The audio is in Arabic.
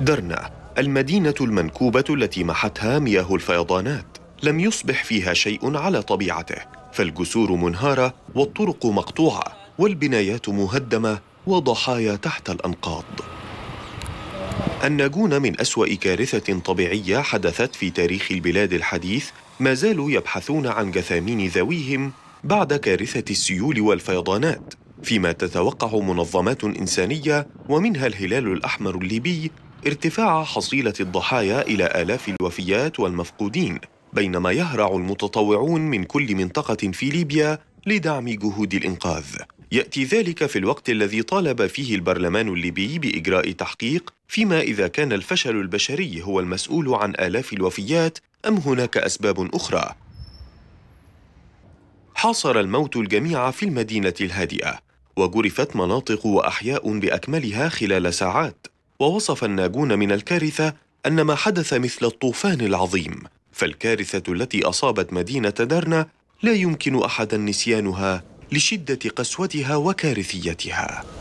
درنا المدينة المنكوبة التي محتها مياه الفيضانات لم يصبح فيها شيء على طبيعته فالجسور منهارة والطرق مقطوعة والبنايات مهدمة وضحايا تحت الأنقاض الناجون من أسوأ كارثة طبيعية حدثت في تاريخ البلاد الحديث ما زالوا يبحثون عن جثامين ذويهم بعد كارثة السيول والفيضانات فيما تتوقع منظمات إنسانية ومنها الهلال الأحمر الليبي ارتفاع حصيلة الضحايا إلى آلاف الوفيات والمفقودين بينما يهرع المتطوعون من كل منطقة في ليبيا لدعم جهود الإنقاذ يأتي ذلك في الوقت الذي طالب فيه البرلمان الليبي بإجراء تحقيق فيما إذا كان الفشل البشري هو المسؤول عن آلاف الوفيات أم هناك أسباب أخرى حاصر الموت الجميع في المدينة الهادئة وجرفت مناطق وأحياء بأكملها خلال ساعات ووصف الناجون من الكارثة أن ما حدث مثل الطوفان العظيم فالكارثة التي أصابت مدينة درنا لا يمكن أحدا نسيانها لشدة قسوتها وكارثيتها